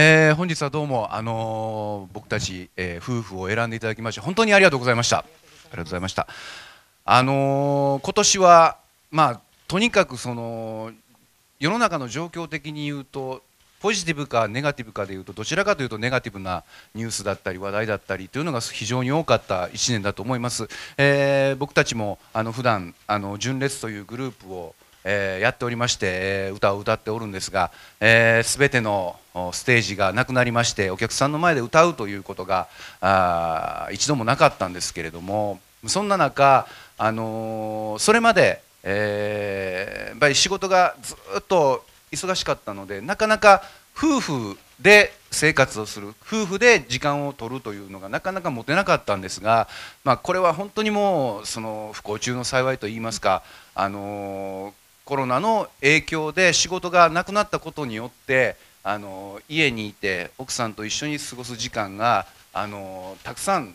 えー、本日はどうも、あのー、僕たち、えー、夫婦を選んでいただきまして本当にありがとうございましたありがとうございました、あのー、今年は、まあ、とにかくその世の中の状況的に言うとポジティブかネガティブかで言うとどちらかというとネガティブなニュースだったり話題だったりというのが非常に多かった1年だと思います、え僕たちもあの普段あの純烈というグループをえー、やっておりまして、えー、歌を歌っておるんですが、えー、全てのステージがなくなりましてお客さんの前で歌うということがあ一度もなかったんですけれどもそんな中、あのー、それまで、えー、やっぱり仕事がずっと忙しかったのでなかなか夫婦で生活をする夫婦で時間を取るというのがなかなか持てなかったんですが、まあ、これは本当にもうその不幸中の幸いといいますか、あのーコロナの影響で仕事がなくなったことによってあの家にいて奥さんと一緒に過ごす時間があのたくさん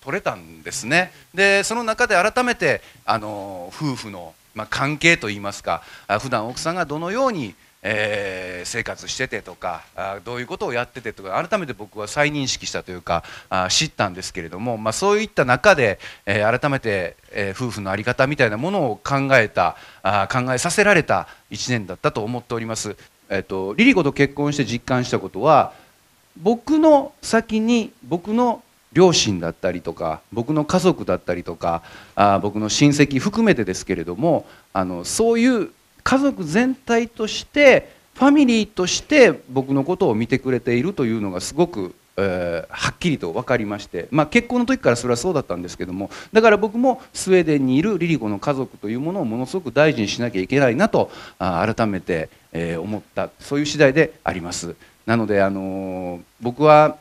取れたんですねでその中で改めてあの夫婦の、まあ、関係といいますか普段奥さんがどのようにえー、生活しててとかあどういうことをやっててとか改めて僕は再認識したというかあ知ったんですけれども、まあ、そういった中で、えー、改めて、えー、夫婦の在り方みたいなものを考えたあ考えさせられた1年だったと思っております。えーとリリコと結婚して実感したことは僕の先に僕の両親だったりとか僕の家族だったりとかあ僕の親戚含めてですけれどもあのそういう家族全体としてファミリーとして僕のことを見てくれているというのがすごく、えー、はっきりと分かりまして、まあ、結婚の時からそれはそうだったんですけどもだから僕もスウェーデンにいるリリコの家族というものをものすごく大事にしなきゃいけないなと改めて、えー、思ったそういう次第であります。なので、あのー、僕は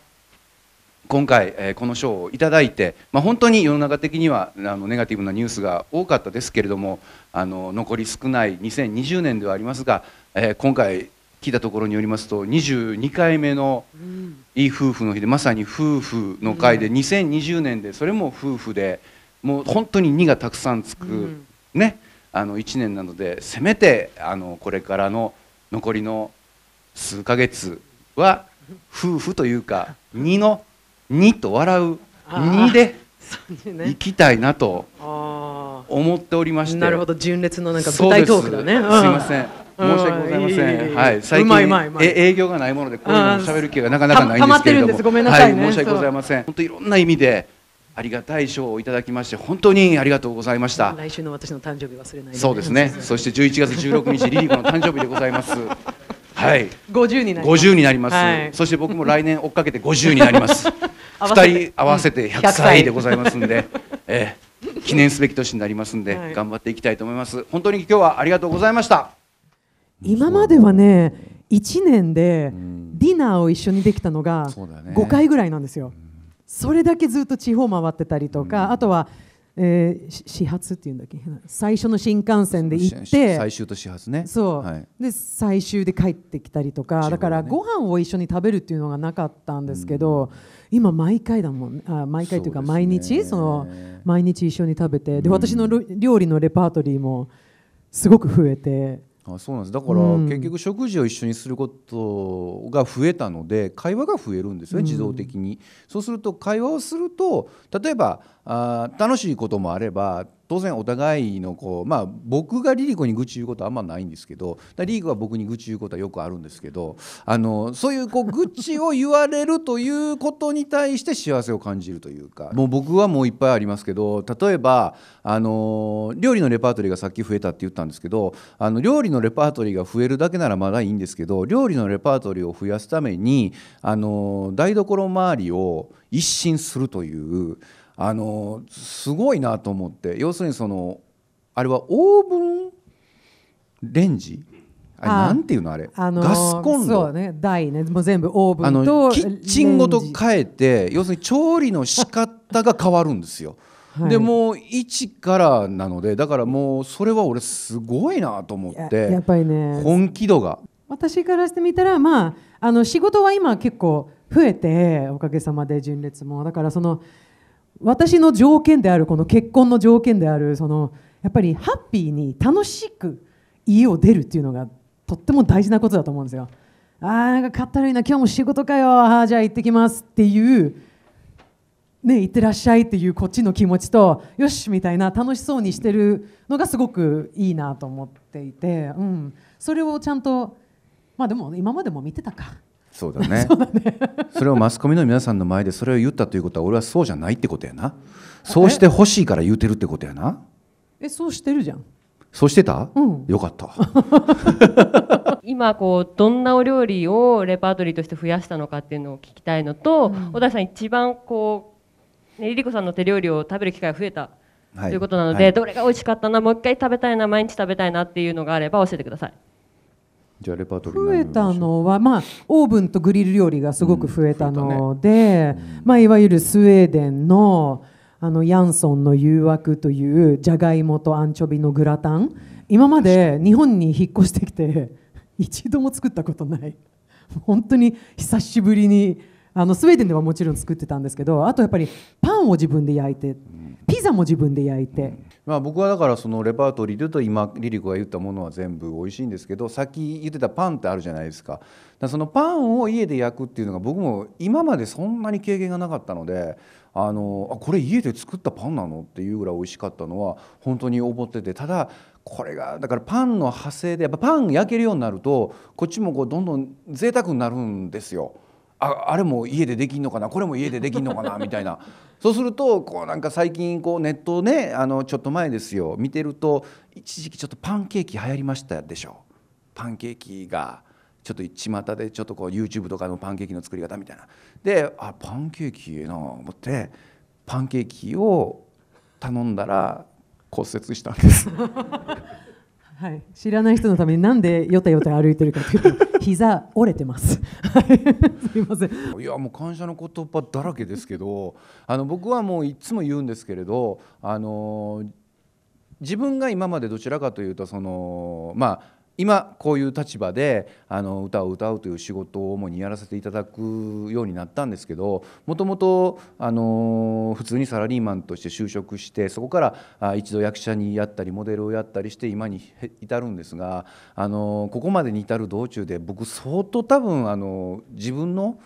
今回、えこの賞をいただいて、まあ、本当に世の中的にはあのネガティブなニュースが多かったですけれどもあの残り少ない2020年ではありますが、え今回聞いたところによりますと22回目のいい夫婦の日でまさに夫婦の会で2020年でそれも夫婦でもう本当に2がたくさんつく、ね、あの1年なのでせめてあのこれからの残りの数ヶ月は夫婦というか2 のにと笑うにで行きたいなと思っておりまして、ね、なるほど純烈のなんか舞台トークだねす,、うすいません申し訳ございません。いいはい、最近え営業がないものでこういうのを喋る気がなかなかないんですけれども、はい、申し訳ございません。本当いろんな意味でありがたい賞をいただきまして本当にありがとうございました来週の私の誕生日忘れないそうですねそして11月16日リリコの誕生日でございます はい50になりますになります、はい、そして僕も来年追っかけて50になります2人合わせて100歳でございますんで、え記念すべき年になりますんで、はい、頑張っていきたいと思います本当に今日はありがとうございました今まではね1年でディナーを一緒にできたのが5回ぐらいなんですよ、それだけずっと地方回ってたりとか、あとはえー、始発っていうんだっけ最初の新幹線で行って最終と始発ねそう、はい、で最終で帰ってきたりとか、ね、だからご飯を一緒に食べるっていうのがなかったんですけど、うん、今毎回だもんあ毎回というか毎日その毎日一緒に食べてで、私の料理のレパートリーもすごく増えて。あそうなんですだから、結局食事を一緒にすることが増えたので会話が増えるんですよね自動的に、そうすると会話をすると例えばあ楽しいこともあれば当然お互いのこうまあ僕がリリコに愚痴言うことはあんまないんですけどだリーグは僕に愚痴言うことはよくあるんですけどあのそういうこう 愚痴を言われるということに対して幸せを感じるというかもう僕はもういっぱいありますけど例えばあの料理のレパートリーがさっき増えたって言ったんですけどあの料理のレパートリーが増えるだけならまだいいんですけど料理のレパートリーを増やすためにあの台所周りを一新するというあのすごいなと思って要するにそのあれはオーブンレンジあれなんていうのあれ、あのー、ガスコンロね台ねもう全部オーブンとキッチンごと変えて要するに調理の仕方が変わるんですよ。はい、でもう一からなのでだからもうそれは俺すごいなと思ってやっぱりね本気度が私からしてみたらまああの仕事は今結構増えておかげさまで純烈もだからその私の条件であるこの結婚の条件であるそのやっぱりハッピーに楽しく家を出るっていうのがとっても大事なことだと思うんですよ。ああなんかかったるいな今日も仕事かよあじゃあ行ってきますっていうね行ってらっしゃいっていうこっちの気持ちとよしみたいな楽しそうにしてるのがすごくいいなと思っていて、うん、それをちゃんとまあでも今までも見てたかそうだね それをマスコミの皆さんの前でそれを言ったということは俺はそうじゃないってことやな そうしてほしいから言うてるってことやなえそうしてるじゃんそうしてた、うん、よかった 今こうどんなお料理をレパートリーとして増やしたのかっていうのを聞きたいのと、うん、小田さん一番こうりりこさんの手料理を食べる機会が増えた、ということなので、はい、どれが美味しかったなもう一回食べたいな毎日食べたいなっていうのがあれば教えてくださいじゃレパートリー増えたのは、まあ、オーブンとグリル料理がすごく増えたので、うんね、まあ、いわゆるスウェーデンのあのヤンソンの誘惑というじゃがいもとアンチョビのグラタン今まで日本に引っ越してきて 一度も作ったことない本当に久しぶりにあのスウェーデンではもちろん作ってたんですけどあとやっぱりパンを自分で焼いてピザも自分で焼いて。まあ、僕はだからそのレパートリーで言うと今リリコが言ったものは全部美味しいんですけどさっき言ってたパンってあるじゃないですかそのパンを家で焼くっていうのが僕も今までそんなに経験がなかったのであのあこれ家で作ったパンなのっていうぐらい美味しかったのは本当に思っててただこれがだからパンの派生でやっぱパン焼けるようになるとこっちもこうどんどん贅沢になるんですよ。ああれも家でできんのかなこれも家でできんのかなみたいなそうするとこうなんか最近こうネットねあのちょっと前ですよ見てると一時期ちょっとパンケーキ流行りましたでしょパンケーキがちょっと巷でちょっとこう YouTube とかのパンケーキの作り方みたいなであパンケーキええな思ってパンケーキを頼んだら骨折したんです はい、知らない人のためになんでよたよた歩いてるかというと 膝折れてます すみませんいやもう感謝の言葉だらけですけどあの僕はもういつも言うんですけれどあの自分が今までどちらかというとそのまあ今こういう立場であの歌を歌うという仕事を主にやらせていただくようになったんですけどもともと普通にサラリーマンとして就職してそこから一度役者にやったりモデルをやったりして今に至るんですがあのここまでに至る道中で僕相当多分あの自分の。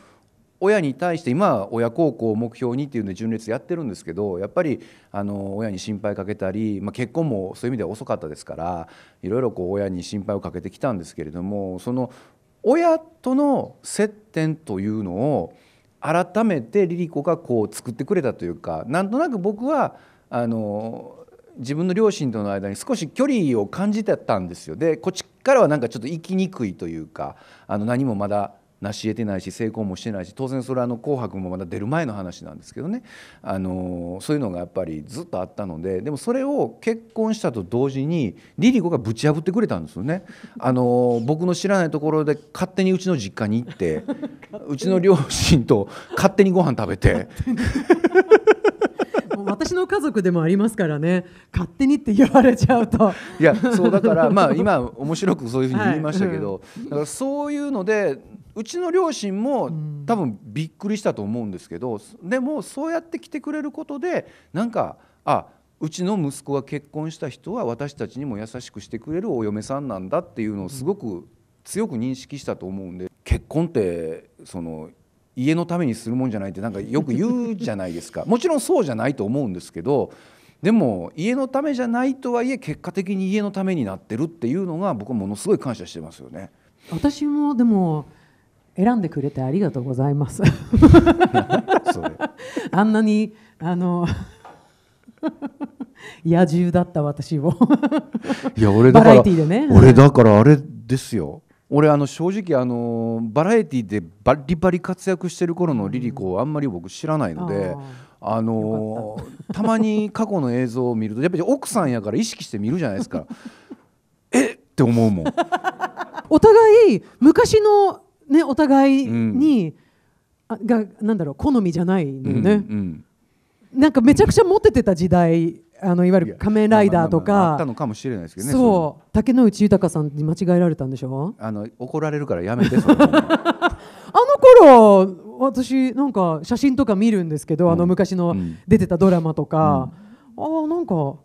親に対して今は親孝行を目標にっていうので純烈やってるんですけどやっぱりあの親に心配かけたり、まあ、結婚もそういう意味では遅かったですからいろいろこう親に心配をかけてきたんですけれどもその親との接点というのを改めてリリコがこう作ってくれたというかなんとなく僕はあの自分の両親との間に少し距離を感じてたんですよでこっちからはなんかちょっと行きにくいというかあの何もまだ成し得てないし成功もしてないし当然それはあの「紅白」もまだ出る前の話なんですけどねあのそういうのがやっぱりずっとあったのででもそれを結婚したと同時にリリコがぶち破ってくれたんですよね。あの僕の知らないところで勝手にうちの実家に行ってうちの両親と勝手にご飯食べて。私の家族でもありますからね勝手にって言われちゃうといやそうだからまあ今面白くそういうふうに言いましたけど、はい、だからそういうのでうちの両親も多分びっくりしたと思うんですけどでもそうやって来てくれることでなんかあうちの息子が結婚した人は私たちにも優しくしてくれるお嫁さんなんだっていうのをすごく強く認識したと思うんで結婚ってその家のためにするもんじゃないってなんかよく言うじゃないですか もちろんそうじゃないと思うんですけどでも家のためじゃないとはいえ結果的に家のためになってるっていうのが僕はものすごい感謝してますよね。私もでも選んでくれてありがとうございますあんなにあの野獣だった私をいや俺だから、ね、俺だからあれですよ俺あの正直あのバラエティでバリバリ活躍してる頃のリリコをあんまり僕知らないので、あのたまに過去の映像を見るとやっぱり奥さんやから意識して見るじゃないですか えって思うもんお互い昔のね、お互いに、うん、がなんだろう好みじゃないのよね、うん、なんかめちゃくちゃモテてた時代あのいわゆる仮面ライダーとか、ったのかもしれないですけどね。そう、竹野内豊さんに間違えられたんでしょあの怒られるからやめて。あの頃、私なんか写真とか見るんですけど、あの昔の出てたドラマとか、ああなんか、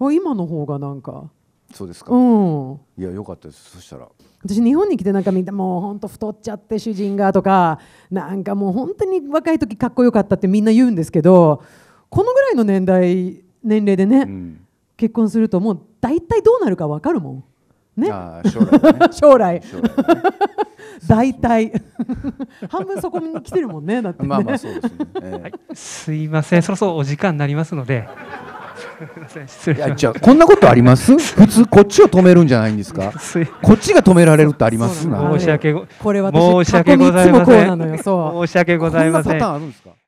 あ今の方がなんか。そうですか、うん、いや良かったですそしたら私日本に来てなんかみんなもう本当太っちゃって主人がとかなんかもう本当に若い時かっこよかったってみんな言うんですけどこのぐらいの年代年齢でね、うん、結婚するともう大体どうなるか分かるもんね 将来、ね、将来大体 半分そこに来てるもんねだって、ね、まあまあそうですね、えーはい、すいませんそろそろお時間になりますので いやじゃこんなことあります 普通こっちを止めるんじゃないんですかこっちが止められるってあります申し訳ごこれは申し訳ございません申し訳ございませんパターンあるんですか